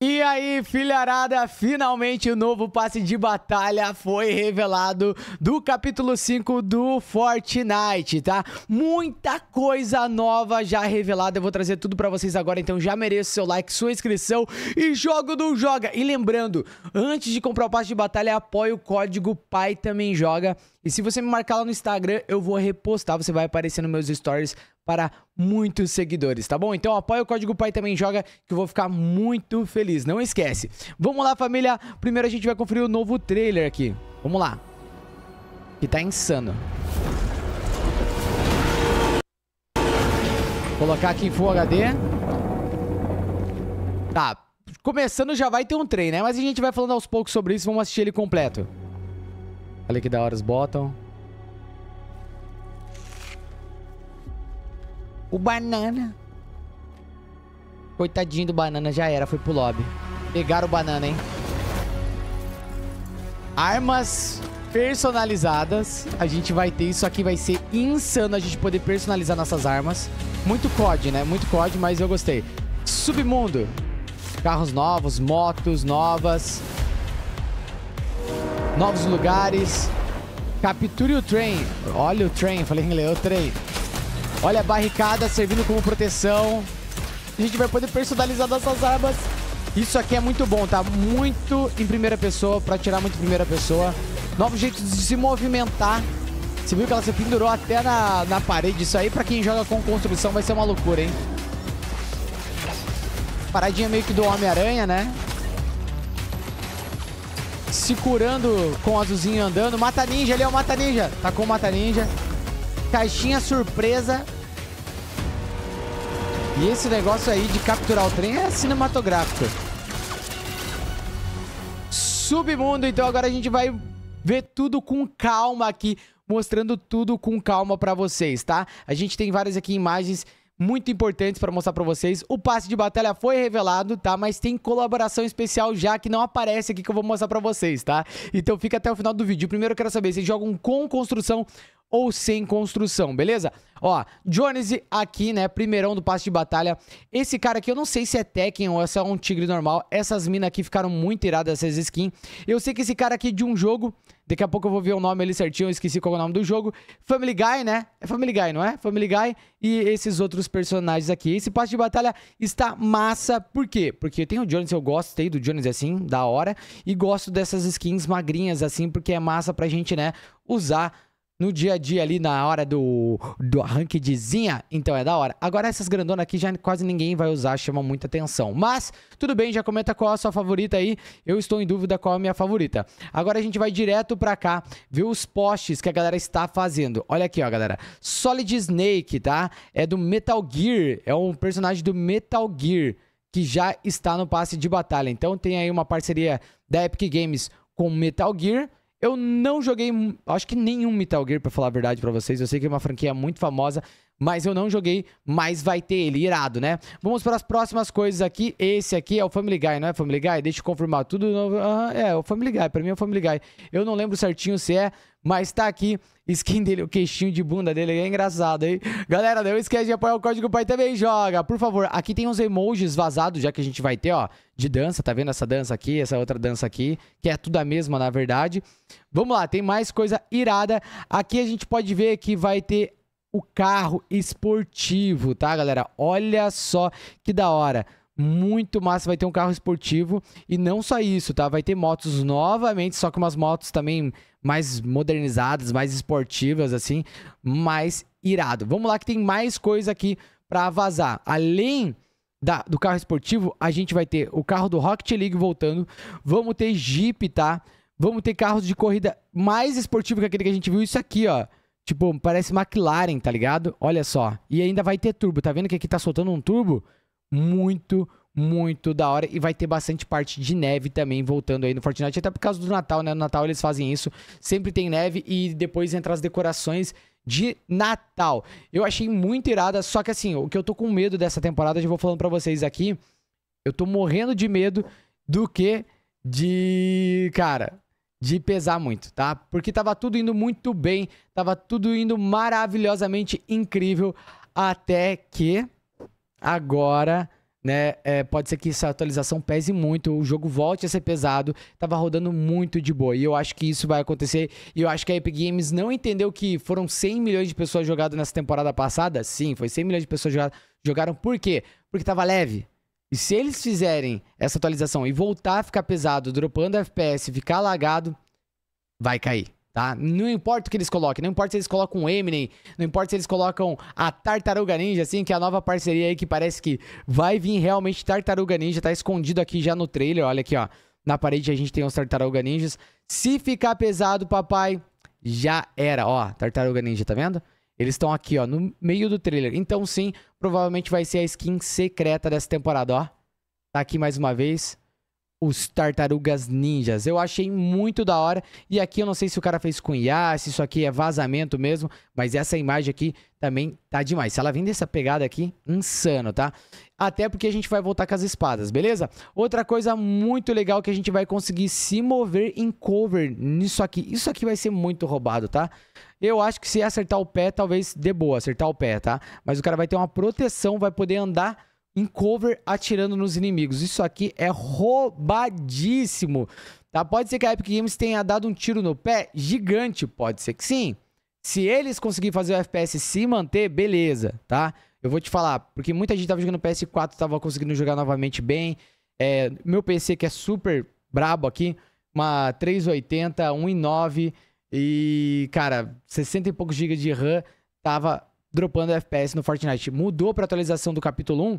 E aí, filharada, finalmente o novo passe de batalha foi revelado do capítulo 5 do Fortnite, tá? Muita coisa nova já revelada, eu vou trazer tudo para vocês agora, então já mereço seu like, sua inscrição e jogo do joga. E lembrando, antes de comprar o passe de batalha, apoie o código PAI também joga. E se você me marcar lá no Instagram, eu vou repostar, você vai aparecer nos meus stories para muitos seguidores, tá bom? Então apoia o código PAI também joga, que eu vou ficar muito feliz, não esquece. Vamos lá, família. Primeiro a gente vai conferir o novo trailer aqui. Vamos lá. Que tá insano. Colocar aqui em Full HD. Tá. Começando já vai ter um trem, né? Mas a gente vai falando aos poucos sobre isso. Vamos assistir ele completo. Olha que da hora os botam. O banana. Coitadinho do banana, já era, foi pro lobby. Pegaram o banana, hein? Armas personalizadas. A gente vai ter isso aqui, vai ser insano a gente poder personalizar nossas armas. Muito COD, né? Muito COD, mas eu gostei. Submundo. Carros novos, motos novas. Novos lugares. Capture o trem. Olha o trem, falei que inglês, o trem. Olha a barricada servindo como proteção. A gente vai poder personalizar nossas armas. Isso aqui é muito bom, tá? Muito em primeira pessoa, pra tirar muito em primeira pessoa. Novos jeitos de se movimentar. Você viu que ela se pendurou até na, na parede. Isso aí, pra quem joga com construção, vai ser uma loucura, hein? Paradinha meio que do Homem-Aranha, né? Se curando com o azulzinho andando. Mata Ninja ali, é o Mata Ninja. Tá com o Mata Ninja. Caixinha surpresa. E esse negócio aí de capturar o trem é cinematográfico. Submundo, então agora a gente vai ver tudo com calma aqui, mostrando tudo com calma para vocês, tá? A gente tem várias aqui imagens muito importantes para mostrar para vocês. O passe de batalha foi revelado, tá? Mas tem colaboração especial já que não aparece aqui que eu vou mostrar para vocês, tá? Então fica até o final do vídeo. Primeiro eu quero saber, vocês jogam com construção ou sem construção, beleza? Ó, Jones aqui, né, primeirão do passe de batalha. Esse cara aqui, eu não sei se é Tekken ou se é um tigre normal. Essas minas aqui ficaram muito iradas, essas skins. Eu sei que esse cara aqui de um jogo, daqui a pouco eu vou ver o nome ali certinho, eu esqueci qual é o nome do jogo. Family Guy, né? É Family Guy, não é? Family Guy e esses outros personagens aqui. Esse passe de batalha está massa, por quê? Porque tem o Jones, eu gostei do Jones assim, da hora. E gosto dessas skins magrinhas assim, porque é massa pra gente, né, usar no dia a dia ali na hora do, do arranque de zinha, então é da hora. Agora essas grandonas aqui já quase ninguém vai usar, chama muita atenção. Mas, tudo bem, já comenta qual é a sua favorita aí, eu estou em dúvida qual é a minha favorita. Agora a gente vai direto pra cá, ver os posts que a galera está fazendo. Olha aqui, ó, galera. Solid Snake, tá? É do Metal Gear, é um personagem do Metal Gear que já está no passe de batalha. Então tem aí uma parceria da Epic Games com Metal Gear eu não joguei, acho que nenhum Metal Gear, pra falar a verdade para vocês. Eu sei que é uma franquia muito famosa, mas eu não joguei, mas vai ter ele, irado, né? Vamos para as próximas coisas aqui. Esse aqui é o Family Guy, não é Family Guy? Deixa eu confirmar tudo. Uhum, é, o Family Guy, para mim é o Family Guy. Eu não lembro certinho se é, mas tá aqui, skin dele, o queixinho de bunda dele, é engraçado, hein? Galera, não esquece de apoiar o código Pai também joga, por favor. Aqui tem uns emojis vazados, já que a gente vai ter, ó, de dança, tá vendo essa dança aqui, essa outra dança aqui, que é tudo a mesma, na verdade. Vamos lá, tem mais coisa irada. Aqui a gente pode ver que vai ter o carro esportivo, tá, galera? Olha só que da hora muito massa, vai ter um carro esportivo e não só isso, tá? Vai ter motos novamente, só que umas motos também mais modernizadas, mais esportivas assim, mais irado. Vamos lá que tem mais coisa aqui para vazar. Além da, do carro esportivo, a gente vai ter o carro do Rocket League voltando, vamos ter Jeep, tá? Vamos ter carros de corrida mais esportivo que aquele que a gente viu isso aqui, ó. Tipo, parece McLaren, tá ligado? Olha só. E ainda vai ter turbo. Tá vendo que aqui tá soltando um turbo? Muito, muito da hora. E vai ter bastante parte de neve também voltando aí no Fortnite. Até por causa do Natal, né? No Natal eles fazem isso. Sempre tem neve e depois entra as decorações de Natal. Eu achei muito irada. Só que assim, o que eu tô com medo dessa temporada, eu já vou falando pra vocês aqui. Eu tô morrendo de medo do que de. Cara, de pesar muito, tá? Porque tava tudo indo muito bem, tava tudo indo maravilhosamente incrível, até que agora, né, é, pode ser que essa atualização pese muito, o jogo volte a ser pesado, tava rodando muito de boa, e eu acho que isso vai acontecer, e eu acho que a Epic Games não entendeu que foram 100 milhões de pessoas jogadas nessa temporada passada, sim, foi 100 milhões de pessoas jogadas, jogaram por quê? Porque tava leve, e se eles fizerem essa atualização e voltar a ficar pesado, dropando FPS, ficar lagado, vai cair. Tá? Não importa o que eles coloquem, não importa se eles colocam o Eminem, não importa se eles colocam a Tartaruga Ninja, assim, que é a nova parceria aí que parece que vai vir realmente Tartaruga Ninja, tá escondido aqui já no trailer, olha aqui, ó. Na parede a gente tem os Tartaruga Ninjas. Se ficar pesado, papai, já era, ó, Tartaruga Ninja, tá vendo? Eles estão aqui, ó, no meio do trailer. Então, sim, provavelmente vai ser a skin secreta dessa temporada, ó. Tá aqui mais uma vez os Tartarugas Ninjas. Eu achei muito da hora. E aqui eu não sei se o cara fez com IA, se isso aqui é vazamento mesmo, mas essa imagem aqui também tá demais. Se ela vem dessa pegada aqui, insano, tá? Até porque a gente vai voltar com as espadas, beleza? Outra coisa muito legal que a gente vai conseguir se mover em cover nisso aqui. Isso aqui vai ser muito roubado, tá? Eu acho que se acertar o pé, talvez dê boa acertar o pé, tá? Mas o cara vai ter uma proteção, vai poder andar em cover atirando nos inimigos. Isso aqui é roubadíssimo, tá? Pode ser que a Epic Games tenha dado um tiro no pé gigante, pode ser que sim. Se eles conseguirem fazer o FPS se manter, beleza, tá? Eu vou te falar, porque muita gente tava jogando PS4, tava conseguindo jogar novamente bem. É, meu PC que é super brabo aqui, uma 380, 1.9 e, cara, 60 e poucos GB de RAM, tava dropando FPS no Fortnite. Mudou pra atualização do capítulo 1,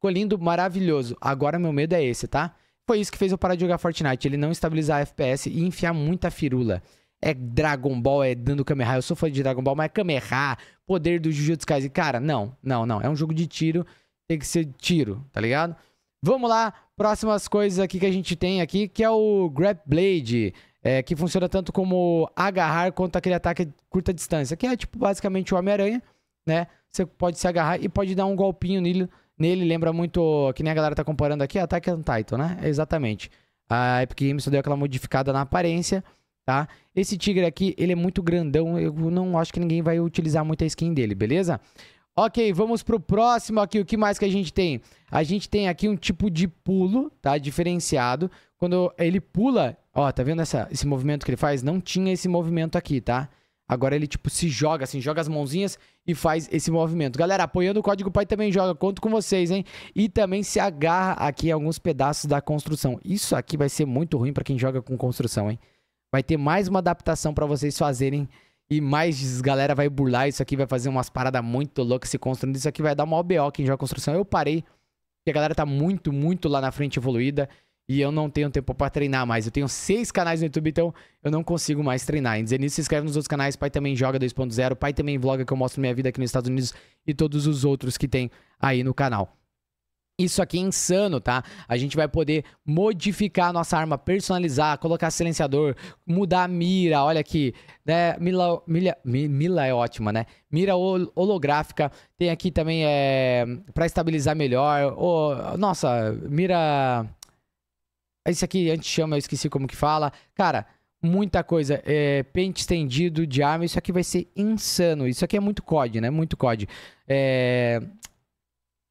Ficou lindo, maravilhoso. Agora meu medo é esse, tá? Foi isso que fez eu parar de jogar Fortnite. Ele não estabilizar FPS e enfiar muita firula. É Dragon Ball, é dando Kamehameha. Eu sou fã de Dragon Ball, mas é Kamehameha, poder do Jujutsu Kaisen. Cara, não, não, não. É um jogo de tiro. Tem que ser tiro, tá ligado? Vamos lá, próximas coisas aqui que a gente tem aqui, que é o Grab Blade. É, que funciona tanto como agarrar quanto aquele ataque de curta distância, que é tipo basicamente o Homem-Aranha, né? Você pode se agarrar e pode dar um golpinho nele, Nele lembra muito, que nem a galera tá comparando aqui, Attack on Titan, né? Exatamente. A Epic Games deu aquela modificada na aparência, tá? Esse tigre aqui, ele é muito grandão, eu não acho que ninguém vai utilizar muito a skin dele, beleza? Ok, vamos pro próximo aqui, o que mais que a gente tem? A gente tem aqui um tipo de pulo, tá? Diferenciado. Quando ele pula, ó, tá vendo essa, esse movimento que ele faz? Não tinha esse movimento aqui, tá? Tá? Agora ele, tipo, se joga, assim, joga as mãozinhas e faz esse movimento. Galera, apoiando o Código Pai também joga, conto com vocês, hein? E também se agarra aqui em alguns pedaços da construção. Isso aqui vai ser muito ruim para quem joga com construção, hein? Vai ter mais uma adaptação para vocês fazerem e mais galera vai burlar isso aqui, vai fazer umas paradas muito loucas se construindo. Isso aqui vai dar uma OBO quem joga construção. Eu parei, porque a galera tá muito, muito lá na frente evoluída. E eu não tenho tempo para treinar mais. Eu tenho seis canais no YouTube, então eu não consigo mais treinar. Em dizer nisso, se inscreve nos outros canais. Pai também joga 2.0. Pai também vloga que eu mostro minha vida aqui nos Estados Unidos e todos os outros que tem aí no canal. Isso aqui é insano, tá? A gente vai poder modificar a nossa arma, personalizar, colocar silenciador, mudar a mira, olha aqui, né? Mila, mila, mila é ótima, né? Mira holográfica, tem aqui também é eh, para estabilizar melhor. Oh, nossa, mira esse aqui a gente chama, eu esqueci como que fala. Cara, muita coisa. É, pente estendido, arma. isso aqui vai ser insano. Isso aqui é muito COD, né? Muito COD. É...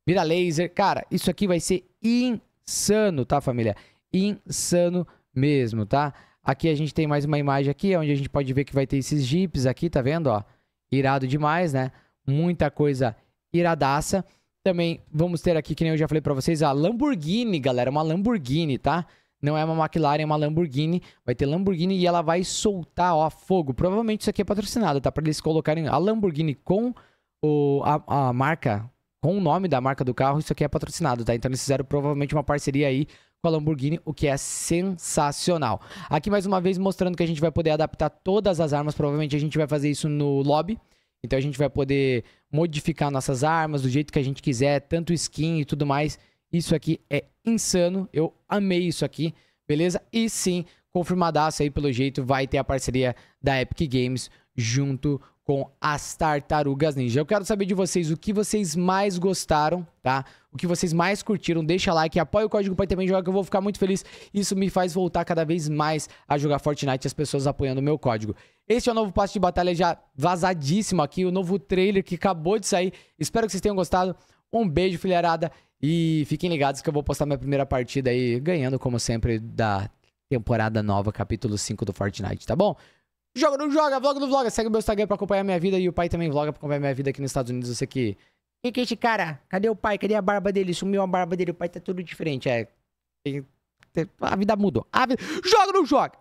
Vira laser. Cara, isso aqui vai ser insano, tá, família? Insano mesmo, tá? Aqui a gente tem mais uma imagem aqui, onde a gente pode ver que vai ter esses jeeps aqui, tá vendo, ó? Irado demais, né? Muita coisa iradaça. Também vamos ter aqui, que nem eu já falei pra vocês, a Lamborghini, galera. Uma Lamborghini, Tá? Não é uma McLaren, é uma Lamborghini. Vai ter Lamborghini e ela vai soltar, ó, fogo. Provavelmente isso aqui é patrocinado, tá? Pra eles colocarem a Lamborghini com o, a, a marca, com o nome da marca do carro, isso aqui é patrocinado, tá? Então eles fizeram provavelmente uma parceria aí com a Lamborghini, o que é sensacional. Aqui mais uma vez mostrando que a gente vai poder adaptar todas as armas, provavelmente a gente vai fazer isso no lobby. Então a gente vai poder modificar nossas armas do jeito que a gente quiser, tanto skin e tudo mais. Isso aqui é insano. Eu amei isso aqui, beleza? E sim, confirmadaço aí pelo jeito, vai ter a parceria da Epic Games junto com as Tartarugas Ninja. Eu quero saber de vocês o que vocês mais gostaram, tá? O que vocês mais curtiram, deixa like, apoia o código Pai também jogar que eu vou ficar muito feliz. Isso me faz voltar cada vez mais a jogar Fortnite as pessoas apoiando o meu código. Esse é o novo passo de batalha já vazadíssimo aqui, o novo trailer que acabou de sair. Espero que vocês tenham gostado. Um beijo, filharada. E fiquem ligados que eu vou postar minha primeira partida aí, ganhando, como sempre, da temporada nova, capítulo 5 do Fortnite, tá bom? Joga, não joga, vlog, não vlog Segue o meu Instagram pra acompanhar minha vida e o pai também vloga pra acompanhar minha vida aqui nos Estados Unidos. Você que. O que é esse cara? Cadê o pai? Cadê a barba dele? Sumiu a barba dele, o pai tá tudo diferente. É. A vida mudou. A vida... Joga, não joga!